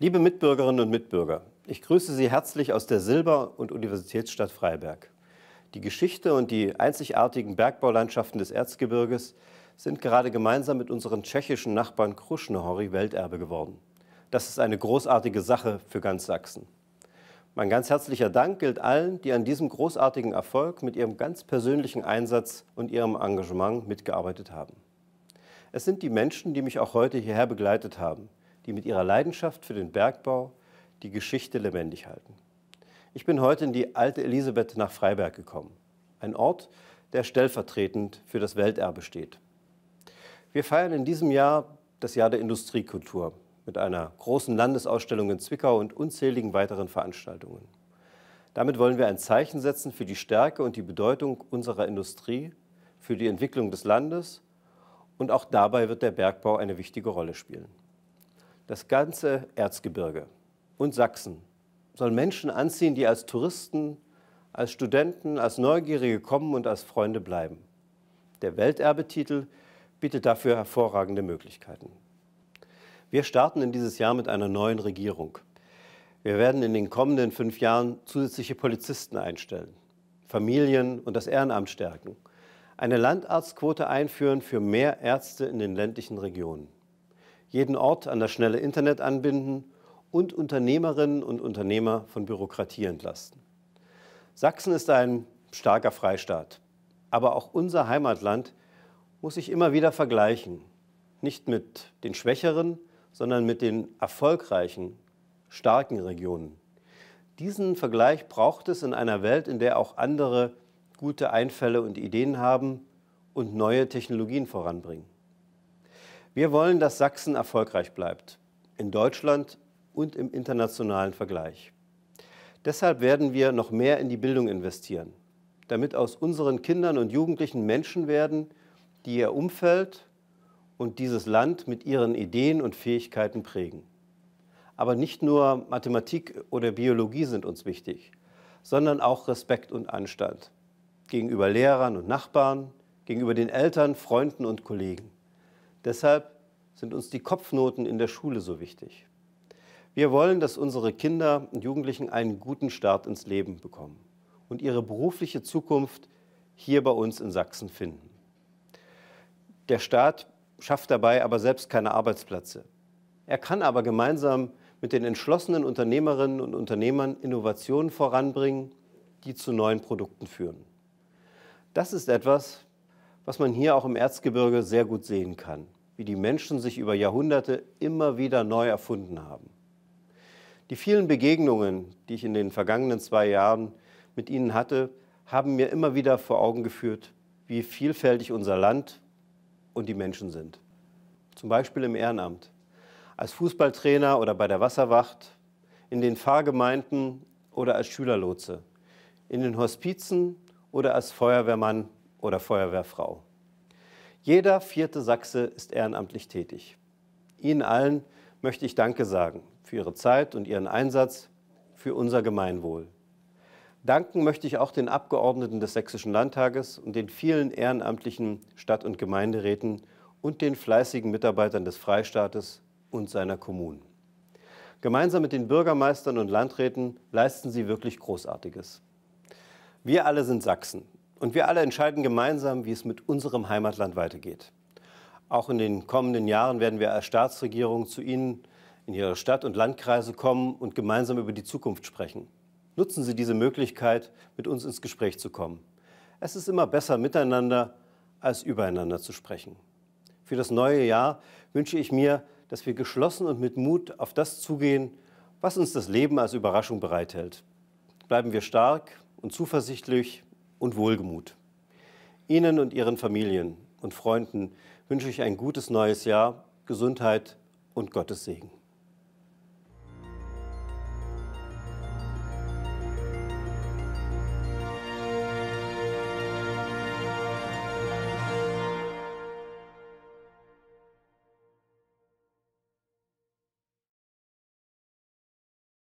Liebe Mitbürgerinnen und Mitbürger, ich grüße Sie herzlich aus der Silber- und Universitätsstadt Freiberg. Die Geschichte und die einzigartigen Bergbaulandschaften des Erzgebirges sind gerade gemeinsam mit unseren tschechischen Nachbarn Kruschnohori Welterbe geworden. Das ist eine großartige Sache für ganz Sachsen. Mein ganz herzlicher Dank gilt allen, die an diesem großartigen Erfolg mit ihrem ganz persönlichen Einsatz und ihrem Engagement mitgearbeitet haben. Es sind die Menschen, die mich auch heute hierher begleitet haben – die mit ihrer Leidenschaft für den Bergbau die Geschichte lebendig halten. Ich bin heute in die alte Elisabeth nach Freiberg gekommen, ein Ort, der stellvertretend für das Welterbe steht. Wir feiern in diesem Jahr das Jahr der Industriekultur mit einer großen Landesausstellung in Zwickau und unzähligen weiteren Veranstaltungen. Damit wollen wir ein Zeichen setzen für die Stärke und die Bedeutung unserer Industrie, für die Entwicklung des Landes und auch dabei wird der Bergbau eine wichtige Rolle spielen. Das ganze Erzgebirge und Sachsen soll Menschen anziehen, die als Touristen, als Studenten, als Neugierige kommen und als Freunde bleiben. Der Welterbetitel bietet dafür hervorragende Möglichkeiten. Wir starten in dieses Jahr mit einer neuen Regierung. Wir werden in den kommenden fünf Jahren zusätzliche Polizisten einstellen, Familien und das Ehrenamt stärken, eine Landarztquote einführen für mehr Ärzte in den ländlichen Regionen jeden Ort an das schnelle Internet anbinden und Unternehmerinnen und Unternehmer von Bürokratie entlasten. Sachsen ist ein starker Freistaat. Aber auch unser Heimatland muss sich immer wieder vergleichen. Nicht mit den schwächeren, sondern mit den erfolgreichen, starken Regionen. Diesen Vergleich braucht es in einer Welt, in der auch andere gute Einfälle und Ideen haben und neue Technologien voranbringen. Wir wollen, dass Sachsen erfolgreich bleibt, in Deutschland und im internationalen Vergleich. Deshalb werden wir noch mehr in die Bildung investieren, damit aus unseren Kindern und Jugendlichen Menschen werden, die ihr Umfeld und dieses Land mit ihren Ideen und Fähigkeiten prägen. Aber nicht nur Mathematik oder Biologie sind uns wichtig, sondern auch Respekt und Anstand gegenüber Lehrern und Nachbarn, gegenüber den Eltern, Freunden und Kollegen. Deshalb sind uns die Kopfnoten in der Schule so wichtig. Wir wollen, dass unsere Kinder und Jugendlichen einen guten Start ins Leben bekommen und ihre berufliche Zukunft hier bei uns in Sachsen finden. Der Staat schafft dabei aber selbst keine Arbeitsplätze. Er kann aber gemeinsam mit den entschlossenen Unternehmerinnen und Unternehmern Innovationen voranbringen, die zu neuen Produkten führen. Das ist etwas, was man hier auch im Erzgebirge sehr gut sehen kann, wie die Menschen sich über Jahrhunderte immer wieder neu erfunden haben. Die vielen Begegnungen, die ich in den vergangenen zwei Jahren mit Ihnen hatte, haben mir immer wieder vor Augen geführt, wie vielfältig unser Land und die Menschen sind. Zum Beispiel im Ehrenamt, als Fußballtrainer oder bei der Wasserwacht, in den Pfarrgemeinden oder als Schülerlotse, in den Hospizen oder als Feuerwehrmann oder Feuerwehrfrau. Jeder vierte Sachse ist ehrenamtlich tätig. Ihnen allen möchte ich Danke sagen für Ihre Zeit und Ihren Einsatz für unser Gemeinwohl. Danken möchte ich auch den Abgeordneten des Sächsischen Landtages und den vielen ehrenamtlichen Stadt- und Gemeinderäten und den fleißigen Mitarbeitern des Freistaates und seiner Kommunen. Gemeinsam mit den Bürgermeistern und Landräten leisten sie wirklich Großartiges. Wir alle sind Sachsen und wir alle entscheiden gemeinsam, wie es mit unserem Heimatland weitergeht. Auch in den kommenden Jahren werden wir als Staatsregierung zu Ihnen in Ihre Stadt und Landkreise kommen und gemeinsam über die Zukunft sprechen. Nutzen Sie diese Möglichkeit, mit uns ins Gespräch zu kommen. Es ist immer besser, miteinander als übereinander zu sprechen. Für das neue Jahr wünsche ich mir, dass wir geschlossen und mit Mut auf das zugehen, was uns das Leben als Überraschung bereithält. Bleiben wir stark und zuversichtlich und Wohlgemut. Ihnen und Ihren Familien und Freunden wünsche ich ein gutes neues Jahr, Gesundheit und Gottes Segen.